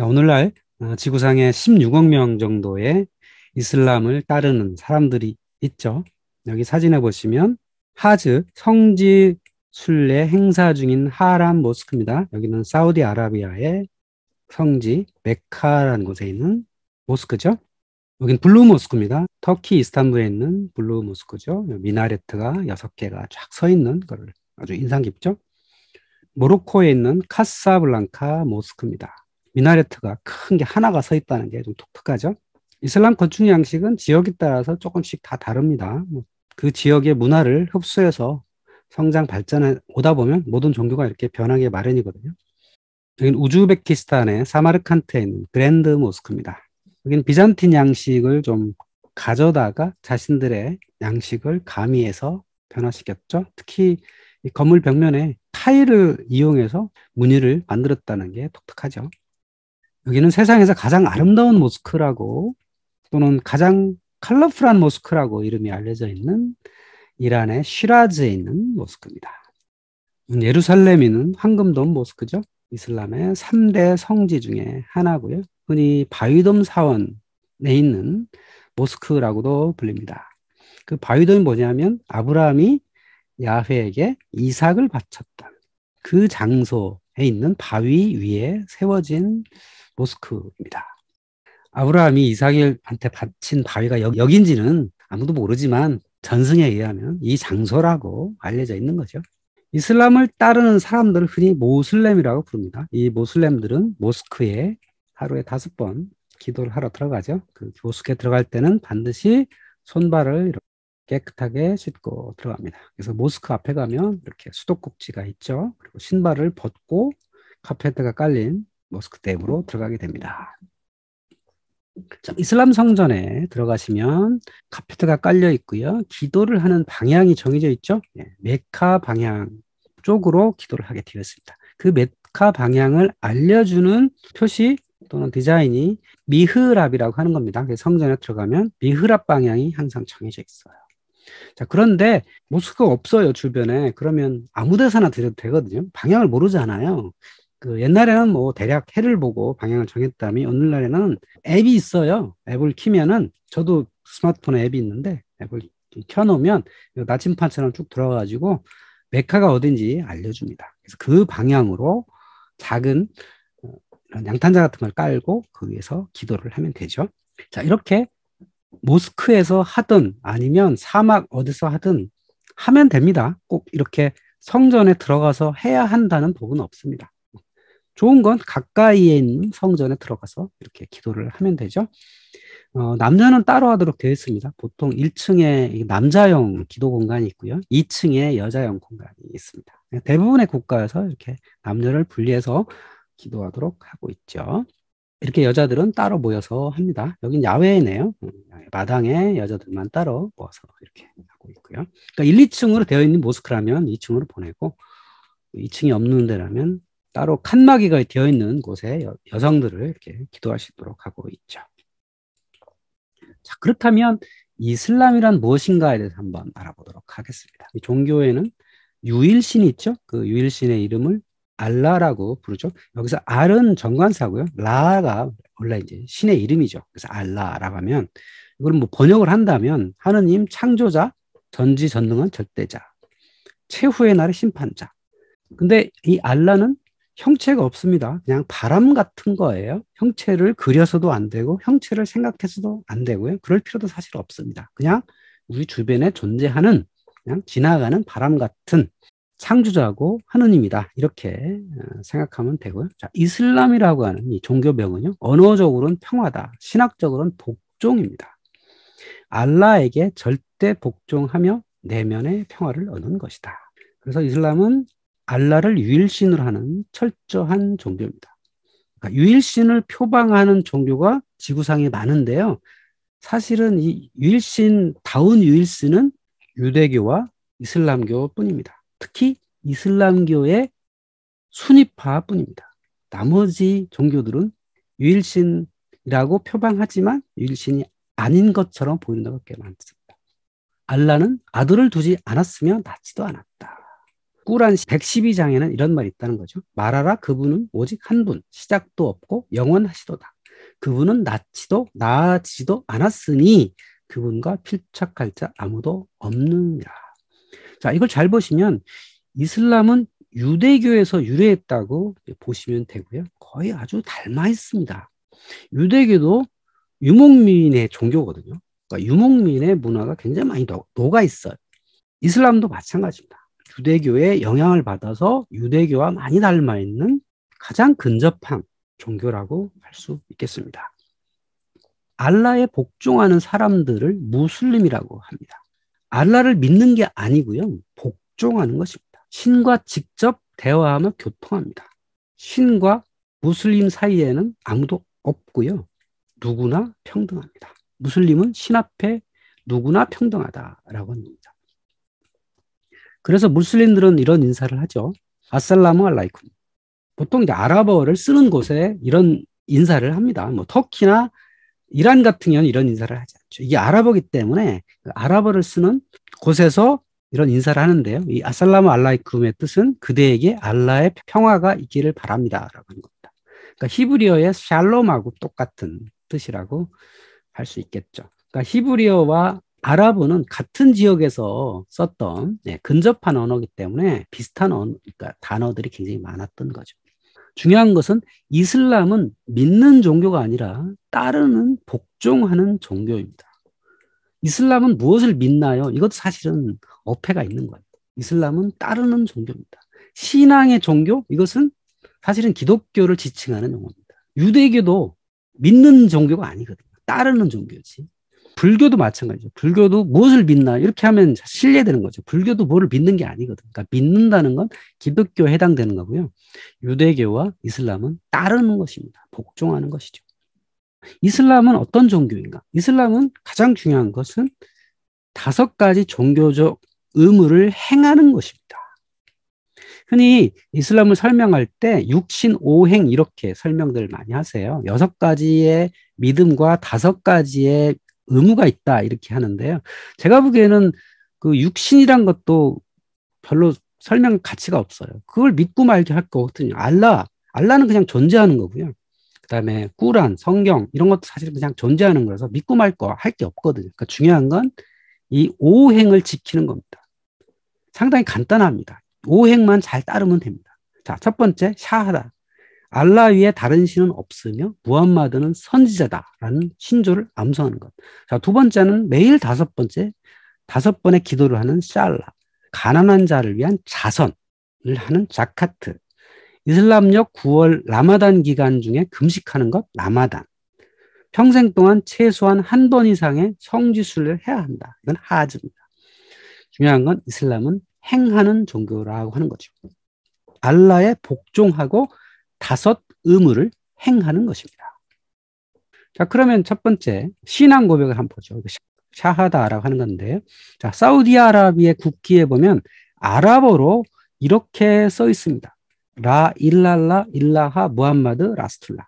오늘날 어, 지구상에 16억 명 정도의 이슬람을 따르는 사람들이 있죠. 여기 사진에 보시면 하즈 성지 순례 행사 중인 하람 모스크입니다. 여기는 사우디아라비아의 성지 메카라는 곳에 있는 모스크죠. 여긴 블루 모스크입니다. 터키 이스탄불에 있는 블루 모스크죠. 미나레트가 6 개가 쫙 서 있는 거를 아주 인상 깊죠. 모로코에 있는 카사블랑카 모스크입니다. 미나레트가 큰 게 하나가 서 있다는 게 좀 독특하죠. 이슬람 건축 양식은 지역에 따라서 조금씩 다 다릅니다. 뭐 그 지역의 문화를 흡수해서 성장 발전해 오다 보면 모든 종교가 이렇게 변하게 마련이거든요. 여기는 우즈베키스탄의 사마르칸트에 있는 그랜드 모스크입니다. 여기는 비잔틴 양식을 좀 가져다가 자신들의 양식을 가미해서 변화시켰죠. 특히 이 건물 벽면에 타일을 이용해서 무늬를 만들었다는 게 독특하죠. 여기는 세상에서 가장 아름다운 모스크라고 또는 가장 칼러풀한 모스크라고 이름이 알려져 있는 이란의 시라즈에 있는 모스크입니다. 예루살렘이는 황금돔 모스크죠. 이슬람의 3대 성지 중에 하나고요. 흔히 바위돔 사원에 있는 모스크라고도 불립니다. 그 바위돔이 뭐냐면 아브라함이 야훼에게 이삭을 바쳤던 그 장소에 있는 바위 위에 세워진 모스크입니다. 아브라함이 이상일한테 바친 바위가 여, 여긴지는 아무도 모르지만 전승에 의하면 이 장소라고 알려져 있는 거죠. 이슬람을 따르는 사람들을 흔히 모슬렘이라고 부릅니다. 이 모슬렘들은 모스크에 하루에 다섯 번 기도를 하러 들어가죠. 그 모스크에 들어갈 때는 반드시 손발을 깨끗하게 씻고 들어갑니다. 그래서 모스크 앞에 가면 이렇게 수도꼭지가 있죠. 그리고 신발을 벗고 카페트가 깔린 모스크댐으로 들어가게 됩니다. 자, 이슬람 성전에 들어가시면 카페트가 깔려 있고요. 기도를 하는 방향이 정해져 있죠. 네, 메카 방향 쪽으로 기도를 하게 되었습니다. 그 메카 방향을 알려주는 표시 또는 디자인이 미흐랍이라고 하는 겁니다. 그 성전에 들어가면 미흐랍 방향이 항상 정해져 있어요. 자, 그런데 모스크가 없어요, 주변에. 그러면 아무 데서나 드려도 되거든요. 방향을 모르잖아요. 그 옛날에는 뭐 대략 해를 보고 방향을 정했다면 오늘날에는 앱이 있어요. 앱을 키면은 저도 스마트폰에 앱이 있는데 앱을 켜놓으면 나침판처럼 쭉 들어가가지고 메카가 어딘지 알려줍니다. 그래서 그 방향으로 작은 어, 양탄자 같은 걸 깔고 거기에서 그 기도를 하면 되죠. 자 이렇게 모스크에서 하든 아니면 사막 어디서 하든 하면 됩니다. 꼭 이렇게 성전에 들어가서 해야 한다는 법은 없습니다. 좋은 건 가까이에 있는 성전에 들어가서 이렇게 기도를 하면 되죠. 어, 남자는 따로 하도록 되어 있습니다. 보통 1층에 남자용 기도 공간이 있고요. 2층에 여자용 공간이 있습니다. 대부분의 국가에서 이렇게 남녀를 분리해서 기도하도록 하고 있죠. 이렇게 여자들은 따로 모여서 합니다. 여긴 야외네요. 음, 마당에 여자들만 따로 모아서 이렇게 하고 있고요. 그러니까 1, 2층으로 되어 있는 모스크라면 2층으로 보내고 2층이 없는 데라면 따로 칸막이가 되어 있는 곳에 여, 성들을 이렇게 기도하시도록 하고 있죠. 자, 그렇다면 이슬람이란 무엇인가에 대해서 한번 알아보도록 하겠습니다. 종교에는 유일신이 있죠. 그 유일신의 이름을 알라라고 부르죠. 여기서 알은 정관사고요. 라가 원래 이제 신의 이름이죠. 그래서 알라라고 하면 이걸 뭐 번역을 한다면 하느님 창조자, 전지전능한 절대자, 최후의 날의 심판자. 근데 이 알라는 형체가 없습니다. 그냥 바람 같은 거예요. 형체를 그려서도 안 되고 형체를 생각해서도 안 되고요. 그럴 필요도 사실 없습니다. 그냥 우리 주변에 존재하는 그냥 지나가는 바람 같은 창조자고 하느님이다. 이렇게 어, 생각하면 되고요. 자, 이슬람이라고 하는 이 종교명은요. 언어적으로는 평화다. 신학적으로는 복종입니다. 알라에게 절대 복종하며 내면의 평화를 얻는 것이다. 그래서 이슬람은 알라를 유일신으로 하는 철저한 종교입니다. 그러니까 유일신을 표방하는 종교가 지구상에 많은데요. 사실은 이 유일신 다운 유일신은 유대교와 이슬람교뿐입니다. 특히 이슬람교의 순위파뿐입니다. 나머지 종교들은 유일신이라고 표방하지만 유일신이 아닌 것처럼 보이는 데가 꽤 많습니다. 알라는 아들을 두지 않았으며 낳지도 않았다. 꾸란 112장에는 이런 말이 있다는 거죠. 말하라 그분은 오직 한 분, 시작도 없고 영원하시도다. 그분은 낳지도 낳지도 않았으니 그분과 필착할 자 아무도 없느니라. 자, 이걸 잘 보시면 이슬람은 유대교에서 유래했다고 보시면 되고요. 거의 아주 닮아 있습니다. 유대교도 유목민의 종교거든요. 그러니까 유목민의 문화가 굉장히 많이 녹아 있어요. 이슬람도 마찬가지입니다. 유대교의 영향을 받아서 유대교와 많이 닮아 있는 가장 근접한 종교라고 할 수 있겠습니다. 알라에 복종하는 사람들을 무슬림이라고 합니다. 알라를 믿는 게 아니고요. 복종하는 것입니다. 신과 직접 대화하며 교통합니다. 신과 무슬림 사이에는 아무도 없고요. 누구나 평등합니다. 무슬림은 신 앞에 누구나 평등하다라고 합니다. 그래서 무슬림들은 이런 인사를 하죠. 아살라무 알라이쿰. 보통 이제 아랍어를 쓰는 곳에 이런 인사를 합니다. 뭐 터키나 이란 같은 경우는 이런 인사를 하지 않죠. 이게 아랍어기 때문에 그 아랍어를 쓰는 곳에서 이런 인사를 하는데요. 이 아살라무 알라이쿰의 뜻은 그대에게 알라의 평화가 있기를 바랍니다라고 하는 겁니다. 그러니까 히브리어의 샬롬하고 똑같은 뜻이라고 할 수 있겠죠. 그러니까 히브리어와 아랍어는 같은 지역에서 썼던 네, 근접한 언어기 때문에 비슷한 언어, 그러니까 단어들이 굉장히 많았던 거죠. 중요한 것은 이슬람은 믿는 종교가 아니라 따르는 복종하는 종교입니다. 이슬람은 무엇을 믿나요? 이것도 사실은 어폐가 있는 거예요. 이슬람은 따르는 종교입니다. 신앙의 종교? 이것은 사실은 기독교를 지칭하는 용어입니다. 유대교도 믿는 종교가 아니거든요. 따르는 종교지. 불교도 마찬가지죠. 불교도 무엇을 믿나 이렇게 하면 실례되는 거죠. 불교도 뭐를 믿는 게 아니거든. 그러니까 믿는다는 건 기독교에 해당되는 거고요. 유대교와 이슬람은 따르는 것입니다. 복종하는 것이죠. 이슬람은 어떤 종교인가? 이슬람은 가장 중요한 것은 다섯 가지 종교적 의무를 행하는 것입니다. 흔히 이슬람을 설명할 때 육신 오행 이렇게 설명들 많이 하세요. 여섯 가지의 믿음과 다섯 가지의 의무가 있다 이렇게 하는데요. 제가 보기에는 그 육신이란 것도 별로 설명 가치가 없어요. 그걸 믿고 말게 할 거거든요. 알라, 알라는 그냥 존재하는 거고요. 그다음에 꾸란, 성경 이런 것도 사실 그냥 존재하는 거라서 믿고 말 거 할 게 없거든요. 그러니까 중요한 건 이 오행을 지키는 겁니다. 상당히 간단합니다. 오행만 잘 따르면 됩니다. 자, 첫 번째 샤하다. 알라 위에 다른 신은 없으며 무함마드는 선지자다라는 신조를 암송하는 것. 자, 두 번째는 매일 다섯 번째 다섯 번의 기도를 하는 샬라. 가난한 자를 위한 자선을 하는 자카트. 이슬람역 9월 라마단 기간 중에 금식하는 것 라마단. 평생 동안 최소한 한 번 이상의 성지순례를 해야 한다. 이건 하즈입니다. 중요한 건 이슬람은 행하는 종교라고 하는 거죠. 알라에 복종하고 다섯 의무를 행하는 것입니다. 자, 그러면 첫 번째 신앙 고백을 한번 보죠. 샤하다라고 하는 건데, 자, 사우디아라비아 국기에 보면 아랍어로 이렇게 써 있습니다. 라 일랄라 일라하 무함마드 라스툴라.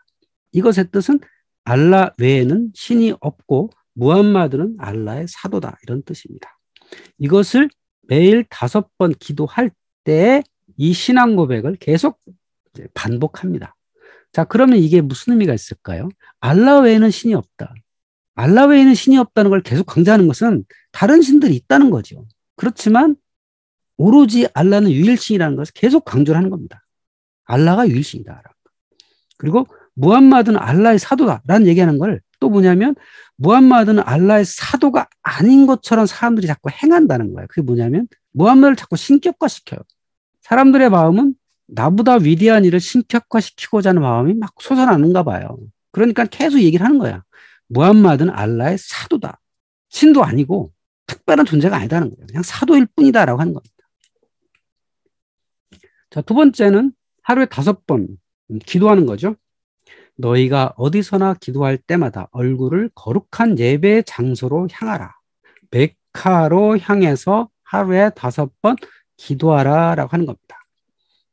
이것의 뜻은 알라 외에는 신이 없고 무함마드는 알라의 사도다 이런 뜻입니다. 이것을 매일 다섯 번 기도할 때 이 신앙 고백을 계속 반복합니다. 자, 그러면 이게 무슨 의미가 있을까요? 알라 외에는 신이 없다. 알라 외에는 신이 없다는 걸 계속 강조하는 것은 다른 신들이 있다는 거죠. 그렇지만 오로지 알라는 유일신이라는 것을 계속 강조를 하는 겁니다. 알라가 유일신이다. 그리고 무함마드는 알라의 사도다라는 얘기하는 걸 또 뭐냐면 무함마드는 알라의 사도가 아닌 것처럼 사람들이 자꾸 행한다는 거예요. 그게 뭐냐면 무함마드를 자꾸 신격화시켜요. 사람들의 마음은 나보다 위대한 일을 신격화시키고자 하는 마음이 막 솟아나는가 봐요. 그러니까 계속 얘기를 하는 거야. 무함마드는 알라의 사도다. 신도 아니고 특별한 존재가 아니다는 거예요. 그냥 사도일 뿐이다라고 하는 겁니다. 자, 두 번째는 하루에 다섯 번 기도하는 거죠. 너희가 어디서나 기도할 때마다 얼굴을 거룩한 예배 장소로 향하라. 메카로 향해서 하루에 다섯 번 기도하라 라고 하는 겁니다.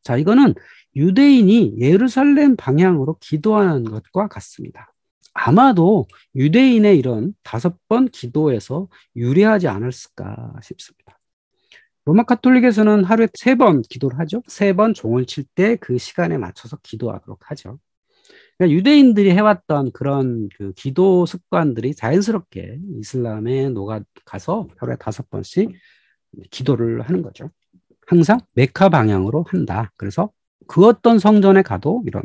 자, 이거는 유대인이 예루살렘 방향으로 기도하는 것과 같습니다. 아마도 유대인의 이런 다섯 번 기도에서 유리하지 않았을까 싶습니다. 로마 카톨릭에서는 하루에 세 번 기도를 하죠. 세 번 종을 칠 때 그 시간에 맞춰서 기도하도록 하죠. 그러니까 유대인들이 해왔던 그런 그 기도 습관들이 자연스럽게 이슬람에 녹아가서 하루에 다섯 번씩 기도를 하는 거죠. 항상 메카 방향으로 한다. 그래서 그 어떤 성전에 가도 이런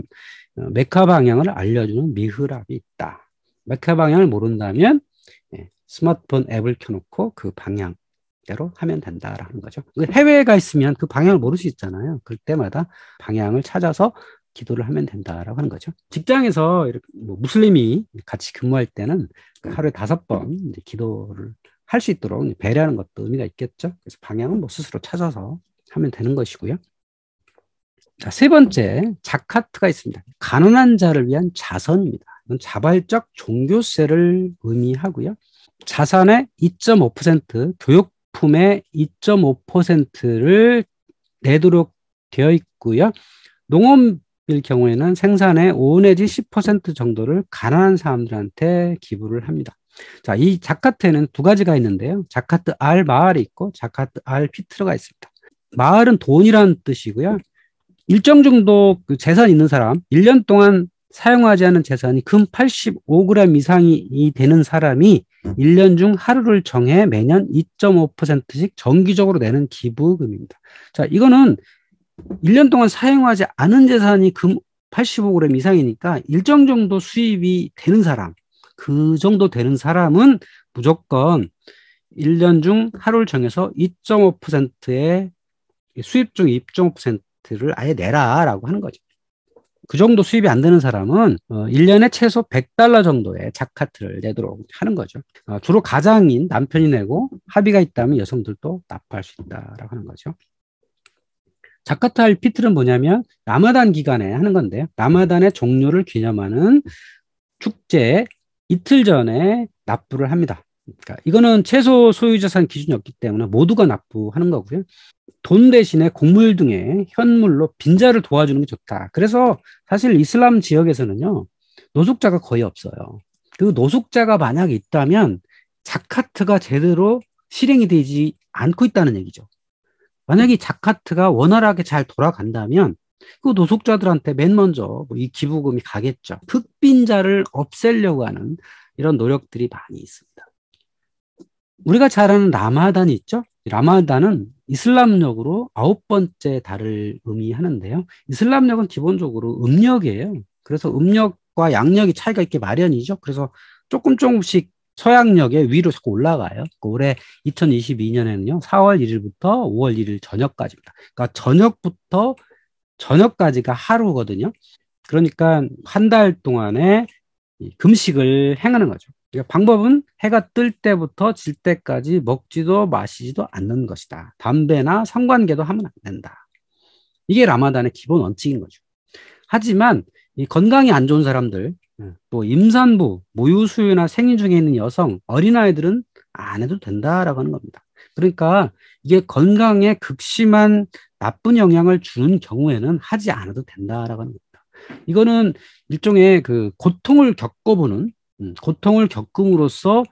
어, 메카 방향을 알려주는 미흐랍이 있다. 메카 방향을 모른다면 예, 스마트폰 앱을 켜놓고 그 방향대로 하면 된다라는 거죠. 해외에 가 있으면 그 방향을 모를 수 있잖아요. 그때마다 방향을 찾아서 기도를 하면 된다라고 하는 거죠. 직장에서 이렇게 뭐 무슬림이 같이 근무할 때는 그 하루에 다섯 번 기도를 할 수 있도록 배려하는 것도 의미가 있겠죠. 그래서 방향은 뭐 스스로 찾아서 하면 되는 것이고요. 자, 세 번째 자카트가 있습니다. 가난한 자를 위한 자선입니다. 이건 자발적 종교세를 의미하고요. 자산의 2.5% 교육품의 2.5%를 내도록 되어 있고요. 농업일 경우에는 생산의 5 내지 10% 정도를 가난한 사람들한테 기부를 합니다. 자, 이 자카트에는 두 가지가 있는데요. 자카트 알 마을이 있고 자카트 알 피트르가 있습니다. 마을은 돈이라는 뜻이고요. 일정 정도 그 재산 있는 사람, 1년 동안 사용하지 않은 재산이 금 85g 이상이 되는 사람이 1년 중 하루를 정해 매년 2.5%씩 정기적으로 내는 기부금입니다. 자, 이거는 1년 동안 사용하지 않은 재산이 금 85g 이상이니까 일정 정도 수입이 되는 사람, 그 정도 되는 사람은 무조건 1년 중 하루를 정해서 2.5%의 수입 중 입종 퍼센트를 아예 내라라고 하는 거죠. 그 정도 수입이 안 되는 사람은 어, 1년에 최소 100달러 정도의 자카트를 내도록 하는 거죠. 어, 주로 가장인 남편이 내고 합의가 있다면 여성들도 납부할 수 있다라고 하는 거죠. 자카트 할 피트는 뭐냐면 라마단 기간에 하는 건데요. 라마단의 종료를 기념하는 축제 이틀 전에 납부를 합니다. 그러니까 이거는 최소 소유자산 기준이 없기 때문에 모두가 납부하는 거고요. 돈 대신에 곡물 등의 현물로 빈자를 도와주는 게 좋다. 그래서 사실 이슬람 지역에서는요, 노숙자가 거의 없어요. 그 노숙자가 만약 있다면 자카트가 제대로 실행이 되지 않고 있다는 얘기죠. 만약에 자카트가 원활하게 잘 돌아간다면 그 노숙자들한테 맨 먼저 뭐 이 기부금이 가겠죠. 흑빈자를 없애려고 하는 이런 노력들이 많이 있습니다. 우리가 잘 아는 라마단이 있죠. 라마단은 이슬람력으로 아홉 번째 달을 의미하는데요. 이슬람력은 기본적으로 음력이에요. 그래서 음력과 양력이 차이가 있게 마련이죠. 그래서 조금 조금씩 서양력에 위로 자꾸 올라가요. 그 올해 2022년에는요, 4월 1일부터 5월 1일 저녁까지입니다. 그러니까 저녁부터 저녁까지가 하루거든요. 그러니까 한 달 동안에 금식을 행하는 거죠. 그러니까 방법은 해가 뜰 때부터 질 때까지 먹지도 마시지도 않는 것이다. 담배나 성관계도 하면 안 된다. 이게 라마단의 기본 원칙인 거죠. 하지만 이 건강이 안 좋은 사람들, 예, 또 임산부, 모유수유나 생리 중에 있는 여성, 어린아이들은 안 해도 된다라고 하는 겁니다. 그러니까 이게 건강에 극심한 나쁜 영향을 주는 경우에는 하지 않아도 된다라고 하는 겁니다. 이거는 일종의 그 고통을 겪어보는 음, 고통을 겪음으로써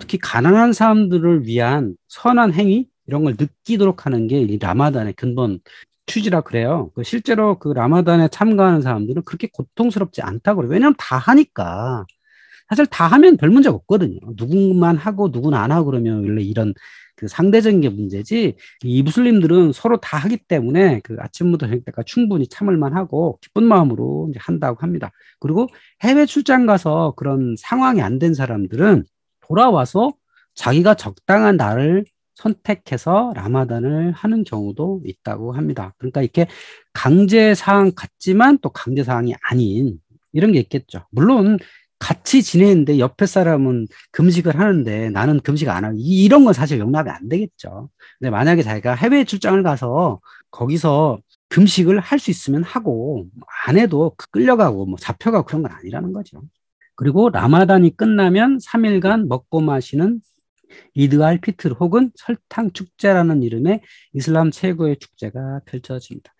특히 가난한 사람들을 위한 선한 행위 이런 걸 느끼도록 하는 게 이 라마단의 근본 취지라 그래요. 그 실제로 그 라마단에 참가하는 사람들은 그렇게 고통스럽지 않다고 그래요. 왜냐하면 다 하니까. 사실 다 하면 별 문제가 없거든요. 누군만 하고 누군 안 하고 그러면 원래 이런 그 상대적인 게 문제지 이 무슬림들은 서로 다 하기 때문에 그 아침부터 저녁 때까지 충분히 참을만 하고 기쁜 마음으로 이제 한다고 합니다. 그리고 해외 출장 가서 그런 상황이 안 된 사람들은 돌아와서 자기가 적당한 날을 선택해서 라마단을 하는 경우도 있다고 합니다. 그러니까 이렇게 강제 사항 같지만 또 강제 사항이 아닌 이런 게 있겠죠. 물론 같이 지내는데 옆에 사람은 금식을 하는데 나는 금식 안 하고 이런 건 사실 용납이 안 되겠죠. 근데 만약에 자기가 해외 출장을 가서 거기서 금식을 할 수 있으면 하고 안 해도 그 끌려가고 뭐 잡혀가고 그런 건 아니라는 거죠. 그리고 라마단이 끝나면 3일간 먹고 마시는 이드알 피트르 혹은 설탕 축제라는 이름의 이슬람 최고의 축제가 펼쳐집니다.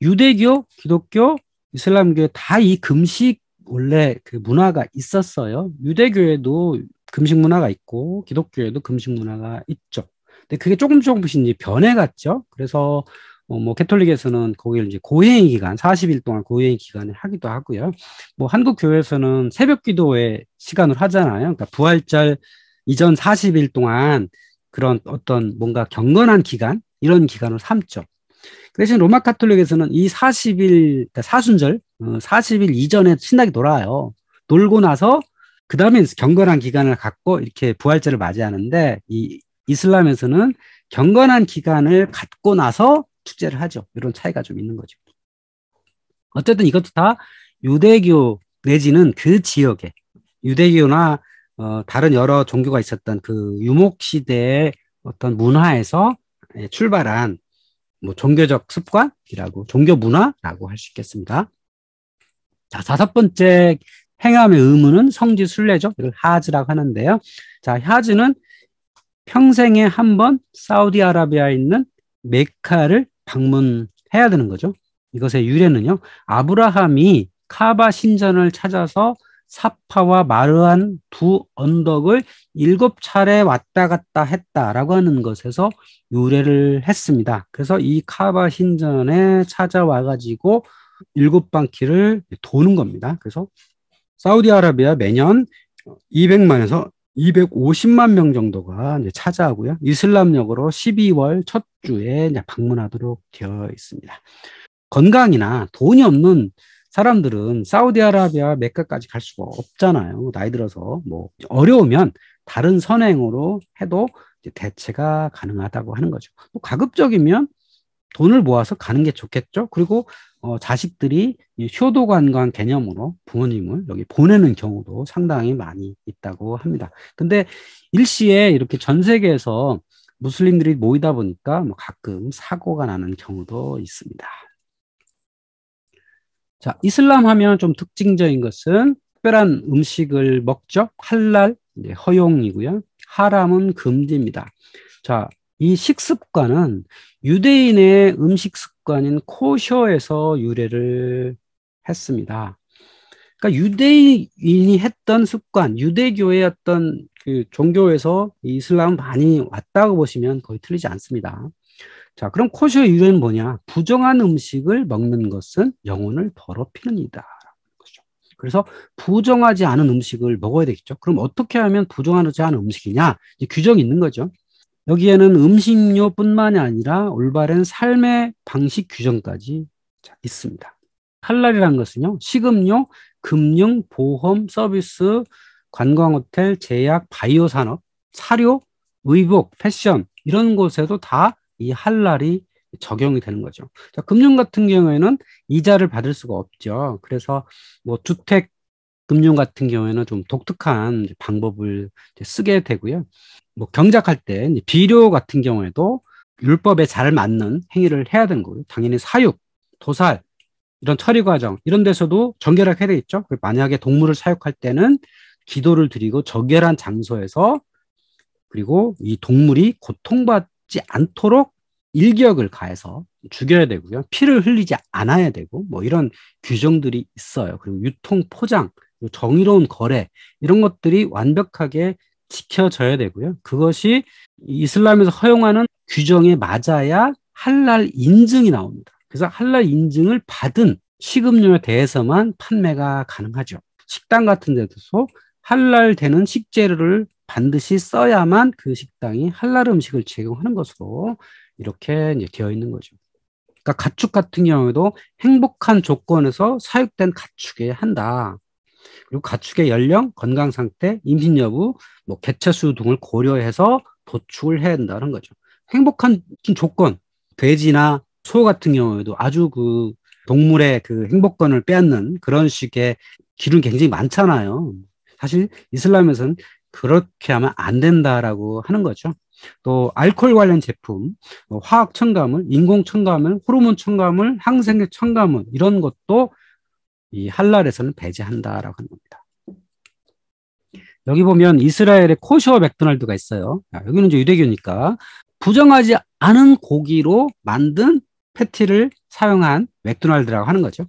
유대교, 기독교, 이슬람교 다 이 금식 원래 그 문화가 있었어요. 유대교에도 금식 문화가 있고 기독교에도 금식 문화가 있죠. 근데 그게 조금 조금씩 이제 변해갔죠. 그래서 어, 뭐 캐톨릭에서는 거기를 이제 고행 기간 40일 동안 고행 기간을 하기도 하고요. 뭐 한국 교회에서는 새벽 기도의 시간을 하잖아요. 그러니까 부활절 이전 40일 동안 그런 어떤 뭔가 경건한 기간 이런 기간을 삼죠. 그 대신 로마 카톨릭에서는 이 40일 그러니까 사순절 40일 어, 이전에 신나게 놀아요. 놀고 나서 그 다음에 경건한 기간을 갖고 이렇게 부활절을 맞이하는데 이 이슬람에서는 경건한 기간을 갖고 나서 축제를 하죠. 이런 차이가 좀 있는 거죠. 어쨌든 이것도 다 유대교 내지는 그 지역에 유대교나 어, 다른 여러 종교가 있었던 그 유목 시대의 어떤 문화에서 예, 출발한 뭐 종교적 습관이라고 종교 문화라고 할 수 있겠습니다. 자, 다섯 번째 행함의 의무는 성지 순례죠. 이걸 하즈라고 하는데요. 자, 하즈는 평생에 한 번 사우디아라비아에 있는 메카를 방문해야 되는 거죠. 이것의 유래는요. 아브라함이 카바 신전을 찾아서 사파와 마르한 두 언덕을 일곱 차례 왔다 갔다 했다라고 하는 것에서 유래를 했습니다. 그래서 이 카바 신전에 찾아와 가지고 일곱 바퀴를 도는 겁니다. 그래서 사우디아라비아 매년 200만에서 250만 명 정도가 이제 찾아하고요. 이슬람역으로 12월 첫 주에 방문하도록 되어 있습니다. 건강이나 돈이 없는 사람들은 사우디아라비아 메카까지 갈 수가 없잖아요. 나이 들어서 뭐 어려우면 다른 선행으로 해도 대체가 가능하다고 하는 거죠. 또 뭐 가급적이면 돈을 모아서 가는 게 좋겠죠. 그리고 어, 자식들이 효도관광 개념으로 부모님을 여기 보내는 경우도 상당히 많이 있다고 합니다. 근데 일시에 이렇게 전 세계에서 무슬림들이 모이다 보니까 뭐 가끔 사고가 나는 경우도 있습니다. 자, 이슬람 하면 좀 특징적인 것은 특별한 음식을 먹죠. 할랄, 허용이고요. 하람은 금지입니다. 자, 이 식습관은 유대인의 음식 습관인 코셔에서 유래를 했습니다. 그러니까 유대인이 했던 습관, 유대교의 어떤 그 종교에서 이슬람 많이 왔다고 보시면 거의 틀리지 않습니다. 자, 그럼 코셔의 유래는 뭐냐? 부정한 음식을 먹는 것은 영혼을 더럽히는 이다. 그렇죠? 그래서 부정하지 않은 음식을 먹어야 되겠죠. 그럼 어떻게 하면 부정하지 않은 음식이냐? 규정이 있는 거죠. 여기에는 음식료뿐만이 아니라 올바른 삶의 방식 규정까지 있습니다. 할랄이라 것은요, 식음료, 금융, 보험, 서비스, 관광호텔, 제약, 바이오 산업, 사료, 의복, 패션 이런 곳에도 다 이 할랄이 적용이 되는 거죠. 자, 금융 같은 경우에는 이자를 받을 수가 없죠. 그래서 뭐 주택 금융 같은 경우에는 좀 독특한 방법을 쓰게 되고요. 뭐 경작할 때 비료 같은 경우에도 율법에 잘 맞는 행위를 해야 되는 거예요 당연히 사육, 도살 이런 처리 과정 이런 데서도 정결하게 해야 되겠죠. 그 만약에 동물을 사육할 때는 기도를 드리고 정결한 장소에서 그리고 이 동물이 고통받지 않도록 일격을 가해서 죽여야 되고요. 피를 흘리지 않아야 되고 뭐 이런 규정들이 있어요. 그리고 유통 포장, 정의로운 거래 이런 것들이 완벽하게 지켜져야 되고요. 그것이 이슬람에서 허용하는 규정에 맞아야 할랄 인증이 나옵니다. 그래서 할랄 인증을 받은 식음료에 대해서만 판매가 가능하죠. 식당 같은 데서 할랄 되는 식재료를 반드시 써야만 그 식당이 할랄 음식을 제공하는 것으로 이렇게 이제 되어 있는 거죠. 그러니까 가축 같은 경우에도 행복한 조건에서 사육된 가축에 한다. 그리고 가축의 연령, 건강 상태, 임신 여부, 뭐 개체 수 등을 고려해서 도축을 해야 된다는 거죠. 행복한 조건, 돼지나 소 같은 경우에도 아주 그 동물의 그 행복권을 빼앗는 그런 식의 기준이 굉장히 많잖아요. 사실 이슬람에서는 그렇게 하면 안 된다라고 하는 거죠. 또 알코올 관련 제품, 뭐 화학 첨가물, 인공 첨가물, 호르몬 첨가물, 항생제 첨가물 이런 것도 이 한랄에서는 배제한다라고 하는 겁니다. 여기 보면 이스라엘의 코셔 맥도날드가 있어요. 여기는 이제 유대교니까 부정하지 않은 고기로 만든 패티를 사용한 맥도날드라고 하는 거죠.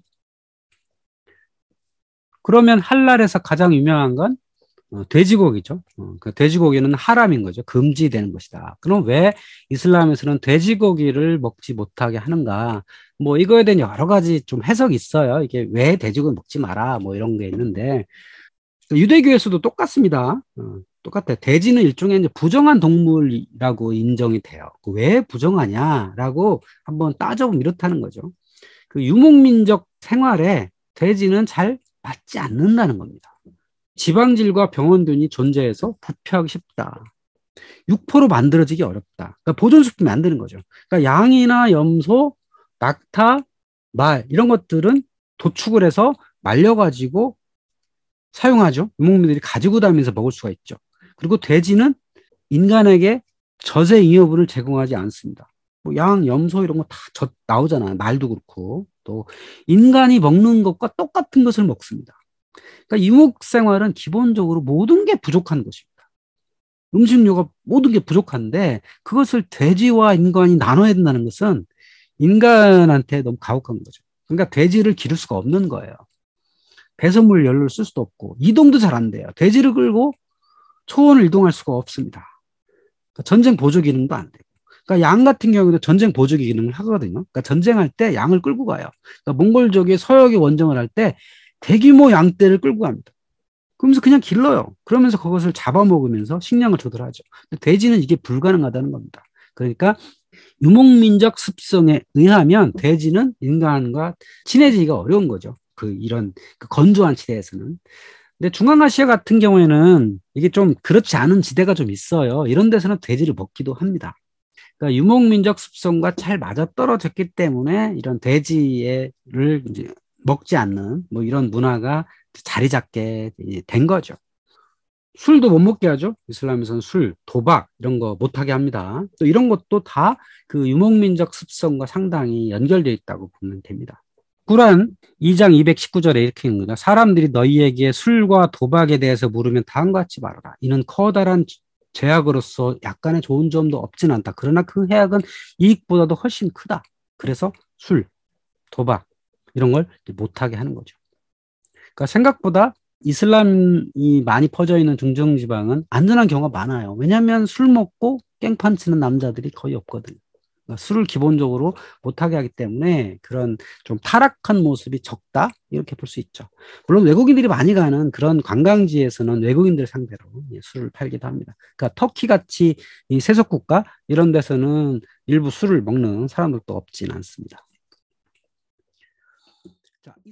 그러면 한랄에서 가장 유명한 건 어, 돼지고기죠. 어, 그 돼지고기는 하람인 거죠. 금지되는 것이다. 그럼 왜 이슬람에서는 돼지고기를 먹지 못하게 하는가? 뭐 이거에 대한 여러 가지 좀 해석이 있어요. 이게 왜 돼지고기 먹지 마라? 뭐 이런 게 있는데 유대교에서도 똑같습니다. 어, 똑같아. 돼지는 일종의 부정한 동물이라고 인정이 돼요. 그 왜 부정하냐라고 한번 따져보면 이렇다는 거죠. 그 유목민족 생활에 돼지는 잘 맞지 않는다는 겁니다. 지방질과 병원균이 존재해서 부패하기 쉽다. 육포로 만들어지기 어렵다. 그러니까 보존식품 만드는 거죠. 그러니까 양이나 염소, 낙타, 말 이런 것들은 도축을 해서 말려가지고 사용하죠. 유목민들이 가지고 다니면서 먹을 수가 있죠. 그리고 돼지는 인간에게 젖의 이어분을 제공하지 않습니다. 뭐 양, 염소 이런 거 다 나오잖아요. 말도 그렇고 또 인간이 먹는 것과 똑같은 것을 먹습니다. 그러니까 이목 생활은 기본적으로 모든 게 부족한 것입니다. 음식료가 모든 게 부족한데 그것을 돼지와 인간이 나눠야 된다는 것은 인간한테 너무 가혹한 거죠. 그러니까 돼지를 기를 수가 없는 거예요. 배선물 연료를 쓸 수도 없고 이동도 잘 안 돼요. 돼지를 끌고 초원을 이동할 수가 없습니다. 그러니까 전쟁 보조 기능도 안 되고. 그러니까 양 같은 경우도 전쟁 보조 기능을 하거든요. 그러니까 전쟁할 때 양을 끌고 가요. 그러니까 몽골족이 서역의 원정을 할때 대규모 양떼를 끌고 갑니다. 그러면서 그냥 길러요. 그러면서 그것을 잡아먹으면서 식량을 조달하죠. 돼지는 이게 불가능하다는 겁니다. 그러니까 유목민적 습성에 의하면 돼지는 인간과 친해지기가 어려운 거죠. 그 이런 그 건조한 지대에서는. 근데 중앙아시아 같은 경우에는 이게 좀 그렇지 않은 지대가 좀 있어요. 이런 데서는 돼지를 먹기도 합니다. 그러니까 유목민적 습성과 잘 맞아떨어졌기 때문에 이런 돼지를 이제 먹지 않는 뭐 이런 문화가 자리 잡게 된 거죠. 술도 못 먹게 하죠. 이슬람에서는 술, 도박 이런 거 못하게 합니다. 또 이런 것도 다 그 유목민적 습성과 상당히 연결돼 있다고 보면 됩니다. 꾸란 2장 219절에 이렇게 읽는다. 사람들이 너희에게 술과 도박에 대해서 물으면 다음과 같이 말하라. 이는 커다란 제약으로서 약간의 좋은 점도 없진 않다. 그러나 그 해악은 이익보다도 훨씬 크다. 그래서 술, 도박, 이런 걸 못하게 하는 거죠. 그러니까 생각보다 이슬람이 많이 퍼져 있는 중정 지방은 안전한 경우가 많아요. 왜냐하면 술 먹고 깽판 치는 남자들이 거의 없거든요. 그러니까 술을 기본적으로 못하게 하기 때문에 그런 좀 타락한 모습이 적다 이렇게 볼 수 있죠. 물론 외국인들이 많이 가는 그런 관광지에서는 외국인들 상대로 예, 술을 팔기도 합니다. 그러니까 터키 같이 이 세속 국가 이런 데서는 일부 술을 먹는 사람들도 없진 않습니다. Da